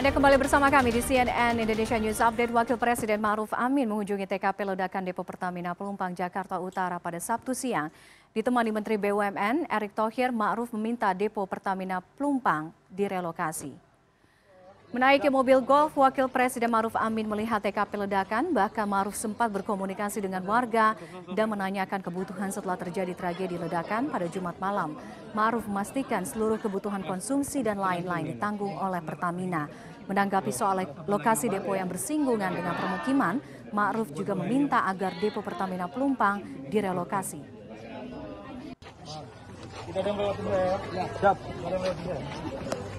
Anda kembali bersama kami di CNN Indonesia News Update. Wakil Presiden Ma'ruf Amin mengunjungi TKP ledakan Depo Pertamina Pelumpang, Jakarta Utara pada Sabtu siang. Ditemani Menteri BUMN, Erick Thohir, Ma'ruf meminta Depo Pertamina Pelumpang direlokasi. Menaiki mobil golf, Wakil Presiden Maruf Amin melihat TKP ledakan, bahkan Maruf sempat berkomunikasi dengan warga dan menanyakan kebutuhan setelah terjadi tragedi ledakan pada Jumat malam. Maruf memastikan seluruh kebutuhan konsumsi dan lain-lain ditanggung oleh Pertamina. Menanggapi soal lokasi depo yang bersinggungan dengan permukiman, Maruf juga meminta agar depo Pertamina Pelumpang direlokasi.